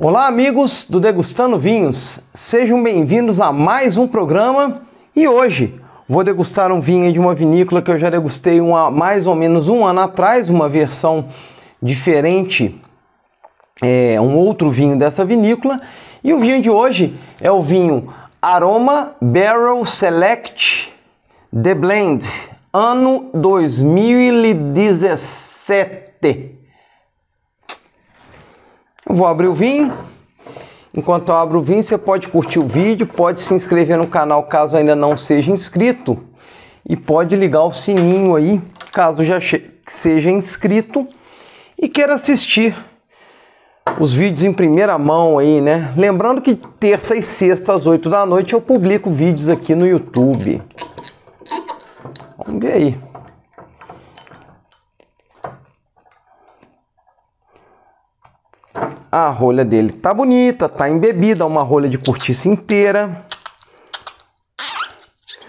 Olá, amigos do Degustando Vinhos, sejam bem-vindos a mais um programa e hoje vou degustar um vinho de uma vinícola que eu já degustei há mais ou menos um ano atrás, uma versão diferente, é, um outro vinho dessa vinícola. E o vinho de hoje é o vinho Aroma Barrel Select The Blend, ano 2017. Eu vou abrir o vinho. Enquanto eu abro o vinho, você pode curtir o vídeo, pode se inscrever no canal caso ainda não seja inscrito e pode ligar o sininho aí caso já seja inscrito e queira assistir os vídeos em primeira mão aí, né? Lembrando que terça e sexta às 8 da noite eu publico vídeos aqui no YouTube. Vamos ver aí. A rolha dele tá bonita, tá embebida, uma rolha de cortiça inteira.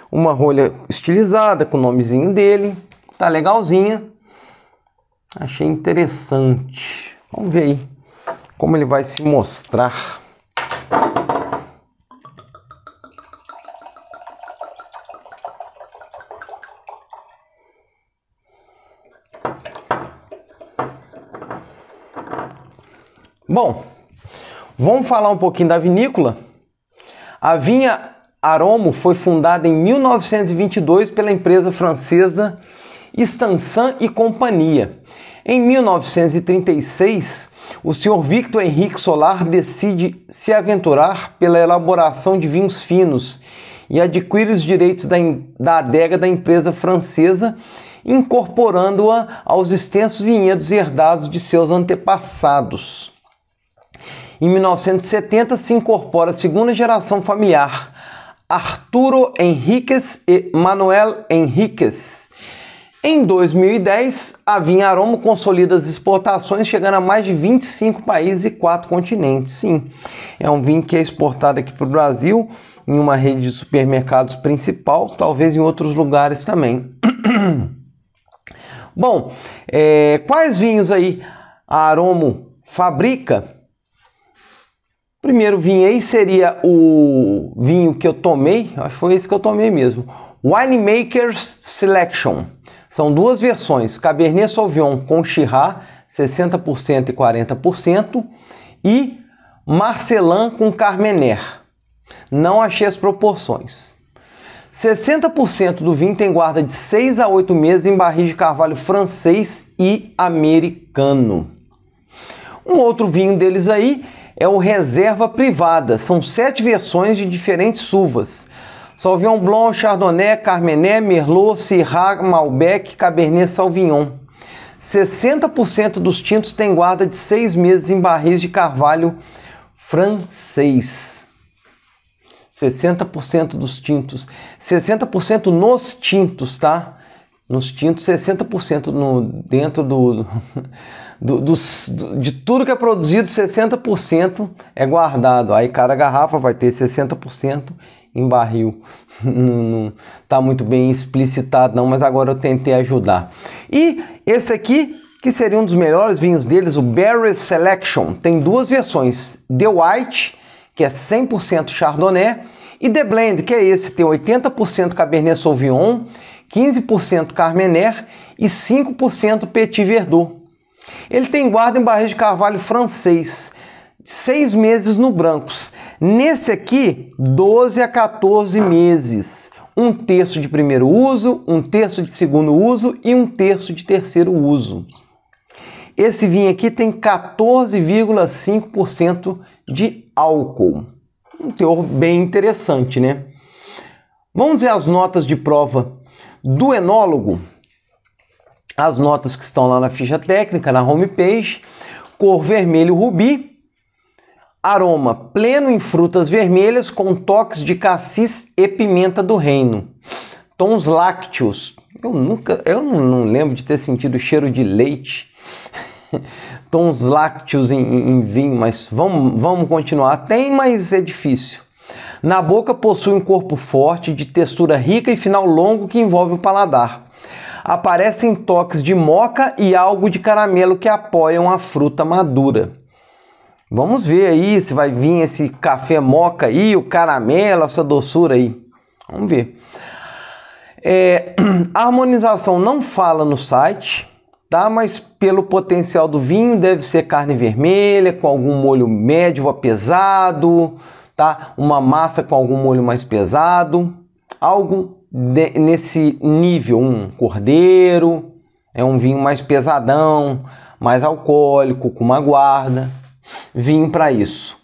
Uma rolha estilizada com o nomezinho dele. Tá legalzinha. Achei interessante. Vamos ver aí como ele vai se mostrar. Bom, vamos falar um pouquinho da vinícola. A vinha Aromo foi fundada em 1922 pela empresa francesa Stansan e Companhia. Em 1936, o senhor Victor Henrique Solar decide se aventurar pela elaboração de vinhos finos e adquire os direitos da, da adega da empresa francesa, incorporando-a aos extensos vinhedos herdados de seus antepassados. Em 1970 se incorpora a segunda geração familiar, Arturo Henriques e Manuel Henriques. Em 2010, a Vinha Aromo consolida as exportações, chegando a mais de 25 países e 4 continentes. Sim, é um vinho que é exportado aqui para o Brasil, em uma rede de supermercados principal, talvez em outros lugares também. Bom, é, quais vinhos aí a Aromo fabrica? Primeiro aí seria o vinho que eu tomei, acho que foi esse que eu tomei mesmo. Winemakers Selection. São duas versões, Cabernet Sauvignon com Shiraz, 60% e 40%, e Marcelin com Carmener. Não achei as proporções. 60% do vinho tem guarda de 6 a 8 meses em barris de carvalho francês e americano. Um outro vinho deles aí é o reserva privada. São sete versões de diferentes uvas: Sauvignon Blanc, Chardonnay, Carmenet, Merlot, Syrah, Malbec, Cabernet Sauvignon. 60% dos tintos têm guarda de seis meses em barris de carvalho francês. 60% dos tintos. 60% nos tintos, tá? Nos tintos, 60% no, dentro do do, do, de tudo que é produzido, 60% é guardado. Aí cada garrafa vai ter 60% em barril. não está muito bem explicitado, não, mas agora eu tentei ajudar. E esse aqui, que seria um dos melhores vinhos deles, o Berry Selection. Tem duas versões: The White, que é 100% Chardonnay, e The Blend, que é esse, tem 80% Cabernet Sauvignon, 15% Carmener e 5% Petit Verdot. Ele tem guarda em barris de carvalho francês, seis meses no brancos. Nesse aqui, 12 a 14 meses. Um terço de primeiro uso, um terço de segundo uso e um terço de terceiro uso. Esse vinho aqui tem 14,5% de álcool. Um teor bem interessante, né? Vamos ver as notas de prova do enólogo as notas que estão lá na ficha técnica, na homepage, cor vermelho rubi, aroma pleno em frutas vermelhas com toques de cassis e pimenta do reino, tons lácteos, eu nunca, eu não, não lembro de ter sentido cheiro de leite, tons lácteos em, em vinho, mas vamos, vamos continuar, tem, mas é difícil. Na boca possui um corpo forte, de textura rica e final longo que envolve o paladar aparecem toques de moca e algo de caramelo que apoiam a fruta madura. Vamos ver aí se vai vir esse café moca aí, o caramelo, essa doçura aí. Vamos ver. É, a harmonização não fala no site, tá? Mas pelo potencial do vinho deve ser carne vermelha com algum molho médio a pesado, tá? Uma massa com algum molho mais pesado, algo de, nesse nível, um cordeiro, é um vinho mais pesadão, mais alcoólico, com uma guarda, vinho para isso.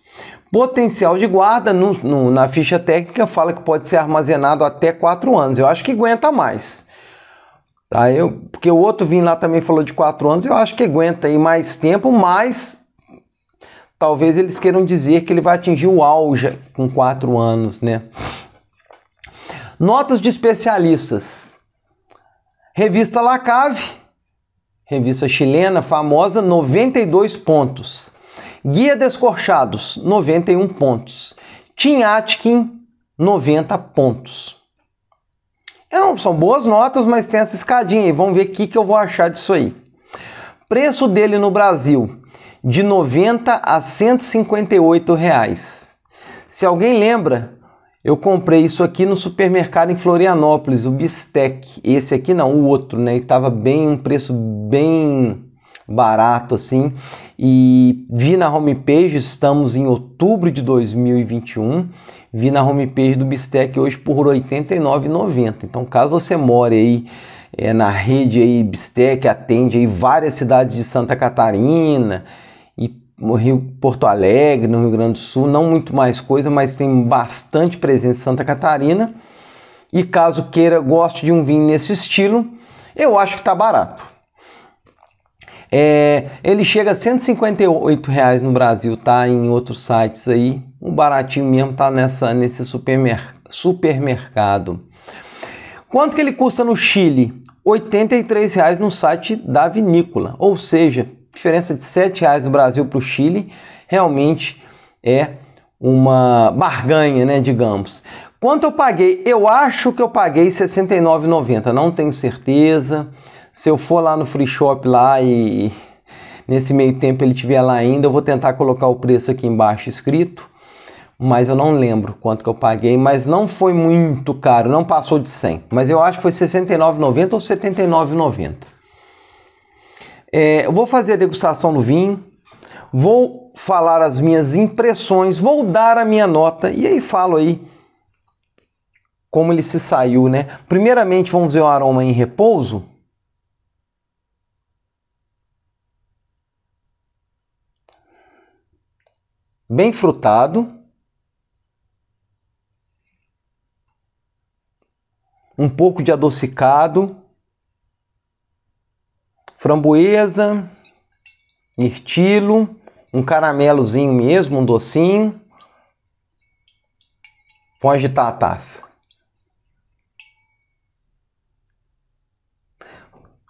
Potencial de guarda no, no, na ficha técnica fala que pode ser armazenado até quatro anos. Eu acho que aguenta mais. Tá? Eu, porque o outro vinho lá também falou de quatro anos, eu acho que aguenta aí mais tempo, mas talvez eles queiram dizer que ele vai atingir o auge com quatro anos, né? Notas de especialistas. Revista Lacave, revista chilena famosa, 92 pontos. Guia Descorchados, 91 pontos. Tim Atkin, 90 pontos. É, são boas notas, mas tem essa escadinha e vamos ver o que, que eu vou achar disso aí. Preço dele no Brasil, de 90 a 158 reais. Se alguém lembra, eu comprei isso aqui no supermercado em Florianópolis, o Bistec. Esse aqui não, o outro, né? E tava bem, um preço bem barato assim. E vi na homepage, estamos em outubro de 2021, vi na homepage do Bistec hoje por R$ 89,90. Então, caso você more aí é, na rede aí Bistec, atende aí várias cidades de Santa Catarina, no Rio Porto Alegre, no Rio Grande do Sul, não muito mais coisa, mas tem bastante presença em Santa Catarina. E caso queira, goste de um vinho nesse estilo, eu acho que está barato. É, ele chega a 158 reais no Brasil, tá? Em outros sites aí, um baratinho mesmo tá nessa nesse supermer, supermercado. Quanto que ele custa no Chile? R$ 83 reais no site da vinícola, ou seja, diferença de sete reais do Brasil para o Chile realmente é uma barganha, né, digamos. Quanto eu paguei? Eu acho que eu paguei 69,90, não tenho certeza. Se eu for lá no free shop lá e nesse meio tempo ele tiver lá ainda, eu vou tentar colocar o preço aqui embaixo escrito, mas eu não lembro quanto que eu paguei, mas não foi muito caro, não passou de 100, mas eu acho que foi 69,90 ou 79,90. É, eu vou fazer a degustação do vinho, vou falar as minhas impressões, vou dar a minha nota e aí falo aí como ele se saiu, né? Primeiramente, vamos ver o aroma em repouso. Bem frutado. Um pouco de adocicado framboesa, mirtilo, um caramelozinho mesmo, um docinho. Vão agitar a taça.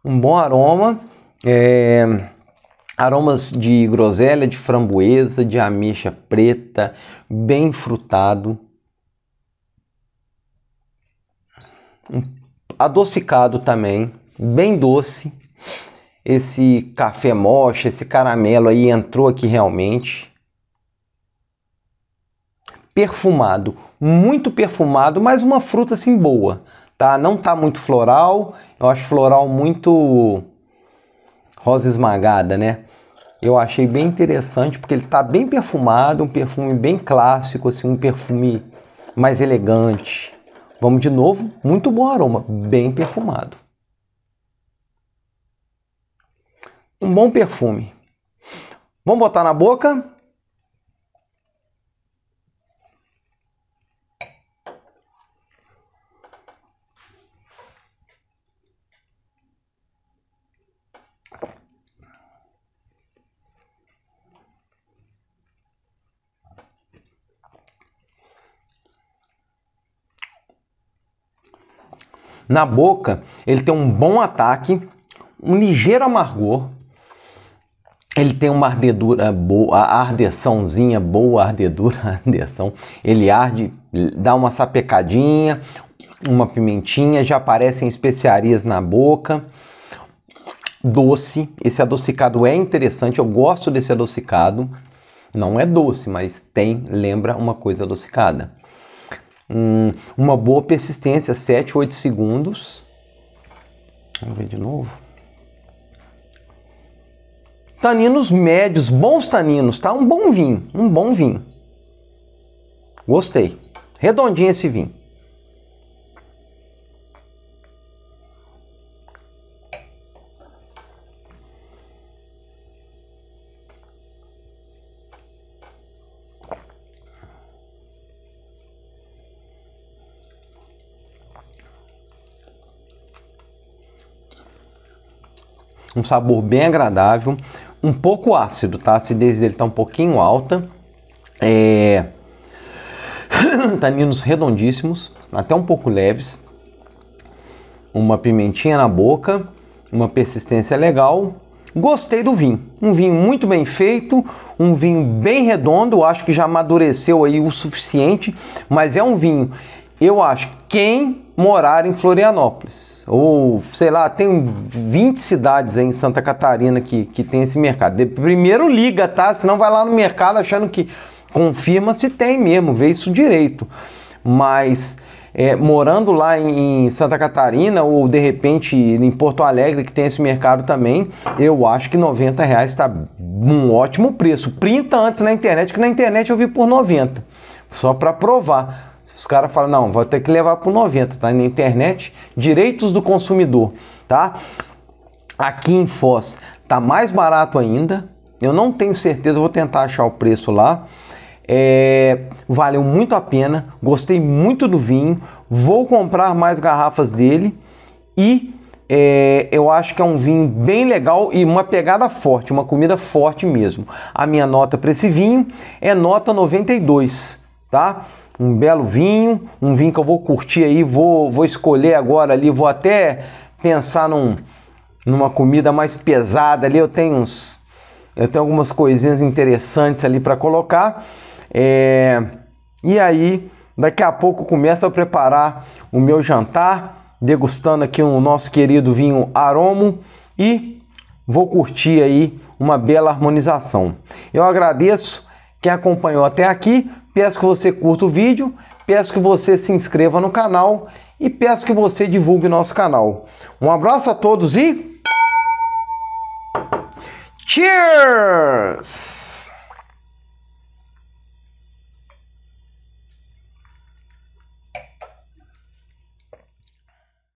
Um bom aroma, é, aromas de groselha, de framboesa, de ameixa preta, bem frutado. adocicado também, bem doce esse café mocha, esse caramelo aí entrou aqui realmente. Perfumado, muito perfumado, mas uma fruta assim boa, tá? Não tá muito floral, eu acho floral muito rosa esmagada, né? Eu achei bem interessante porque ele tá bem perfumado, um perfume bem clássico, assim, um perfume mais elegante. Vamos de novo, muito bom aroma, bem perfumado. um bom perfume. Vamos botar na boca. Na boca, ele tem um bom ataque, um ligeiro amargor, ele tem uma ardedura boa, a ardeçãozinha boa, ardedura, ardeção. Ele arde, dá uma sapecadinha, uma pimentinha, já aparecem especiarias na boca. Doce, esse adocicado é interessante, eu gosto desse adocicado. Não é doce, mas tem, lembra uma coisa adocicada. Hum, uma boa persistência, 7, 8 segundos. Vamos ver de novo. Taninos médios, bons taninos, tá? Um bom vinho, um bom vinho. Gostei. Redondinho esse vinho. um sabor bem agradável, um pouco ácido, tá? A acidez dele tá um pouquinho alta. É... Taninos tá redondíssimos, até um pouco leves. Uma pimentinha na boca, uma persistência legal. Gostei do vinho. Um vinho muito bem feito, um vinho bem redondo, acho que já amadureceu aí o suficiente, mas é um vinho. Eu acho quem morar em Florianópolis. Ou, sei lá, tem 20 cidades em Santa Catarina que, que tem esse mercado. De, primeiro liga, tá? Senão vai lá no mercado achando que confirma se tem mesmo, vê isso direito. Mas é, morando lá em, em Santa Catarina ou de repente em Porto Alegre, que tem esse mercado também, eu acho que 90 reais está um ótimo preço. Printa antes na internet, que na internet eu vi por 90. Só para provar. Os caras falam, não, vou ter que levar para 90, tá? Na internet, direitos do consumidor, tá? Aqui em Foz tá mais barato ainda. Eu não tenho certeza, vou tentar achar o preço lá. É, valeu muito a pena, gostei muito do vinho, vou comprar mais garrafas dele e é, eu acho que é um vinho bem legal e uma pegada forte, uma comida forte mesmo. A minha nota para esse vinho é nota 92, tá? um belo vinho, um vinho que eu vou curtir aí, vou, vou escolher agora ali, vou até pensar num, numa comida mais pesada ali. Eu tenho uns, eu tenho algumas coisinhas interessantes ali para colocar. É, e aí, daqui a pouco começo a preparar o meu jantar, degustando aqui o nosso querido vinho Aromo e vou curtir aí uma bela harmonização. Eu agradeço quem acompanhou até aqui. Peço que você curta o vídeo, peço que você se inscreva no canal e peço que você divulgue nosso canal. Um abraço a todos e Cheers!